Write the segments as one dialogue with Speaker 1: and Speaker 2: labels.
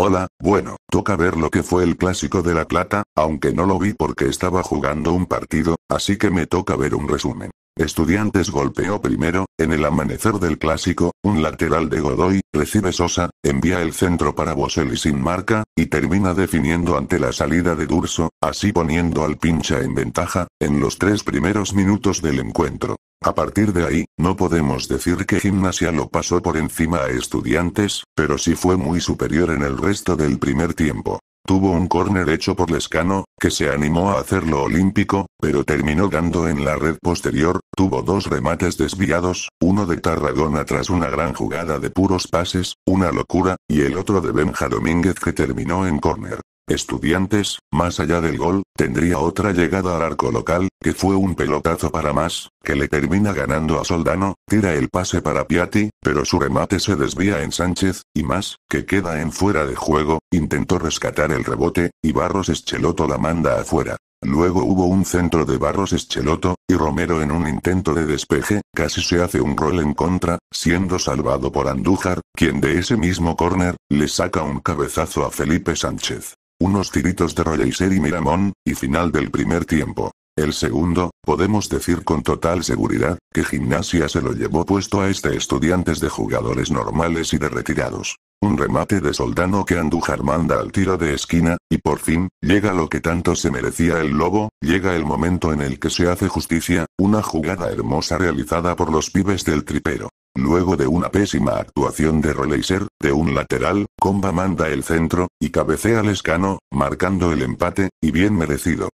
Speaker 1: Hola, bueno, toca ver lo que fue el clásico de La Plata, aunque no lo vi porque estaba jugando un partido, así que me toca ver un resumen. Estudiantes golpeó primero, en el amanecer del clásico, un lateral de Godoy, recibe Sosa, envía el centro para Boselli sin marca, y termina definiendo ante la salida de Durso, así poniendo al pincha en ventaja, en los tres primeros minutos del encuentro. A partir de ahí, no podemos decir que Gimnasia lo pasó por encima a Estudiantes, pero sí fue muy superior en el resto del primer tiempo. Tuvo un córner hecho por Lescano, que se animó a hacerlo olímpico, pero terminó dando en la red posterior, tuvo dos remates desviados, uno de Tarragona tras una gran jugada de puros pases, una locura, y el otro de Benja Domínguez que terminó en córner. Estudiantes, más allá del gol, tendría otra llegada al arco local, que fue un pelotazo para más, que le termina ganando a Soldano, tira el pase para Piatti, pero su remate se desvía en Sánchez, y más, que queda en fuera de juego, intentó rescatar el rebote, y Barros Escheloto la manda afuera. Luego hubo un centro de Barros Escheloto, y Romero en un intento de despeje, casi se hace un rol en contra, siendo salvado por Andújar, quien de ese mismo córner, le saca un cabezazo a Felipe Sánchez. Unos tiritos de Roger y Miramón, y final del primer tiempo. El segundo, podemos decir con total seguridad, que Gimnasia se lo llevó puesto a este estudiantes de jugadores normales y de retirados. Un remate de Soldano que Andújar manda al tiro de esquina, y por fin, llega lo que tanto se merecía el Lobo, llega el momento en el que se hace justicia, una jugada hermosa realizada por los pibes del tripero. Luego de una pésima actuación de Roleiser, de un lateral, Comba manda el centro, y cabecea al escano, marcando el empate, y bien merecido.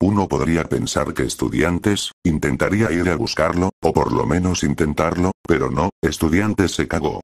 Speaker 1: Uno podría pensar que Estudiantes, intentaría ir a buscarlo, o por lo menos intentarlo, pero no, Estudiantes se cagó.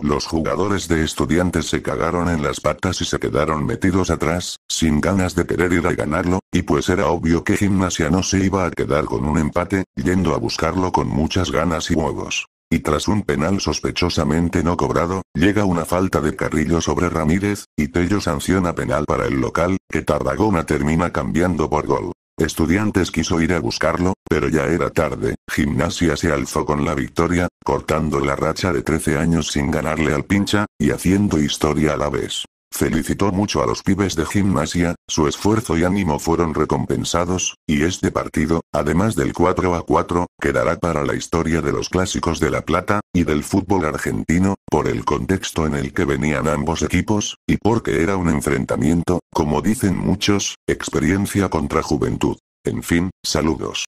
Speaker 1: Los jugadores de Estudiantes se cagaron en las patas y se quedaron metidos atrás, sin ganas de querer ir a ganarlo, y pues era obvio que Gimnasia no se iba a quedar con un empate, yendo a buscarlo con muchas ganas y huevos y tras un penal sospechosamente no cobrado, llega una falta de Carrillo sobre Ramírez, y Tello sanciona penal para el local, que Tarragona termina cambiando por gol. Estudiantes quiso ir a buscarlo, pero ya era tarde, Gimnasia se alzó con la victoria, cortando la racha de 13 años sin ganarle al pincha, y haciendo historia a la vez. Felicitó mucho a los pibes de gimnasia, su esfuerzo y ánimo fueron recompensados, y este partido, además del 4 a 4, quedará para la historia de los clásicos de La Plata, y del fútbol argentino, por el contexto en el que venían ambos equipos, y porque era un enfrentamiento, como dicen muchos, experiencia contra juventud. En fin, saludos.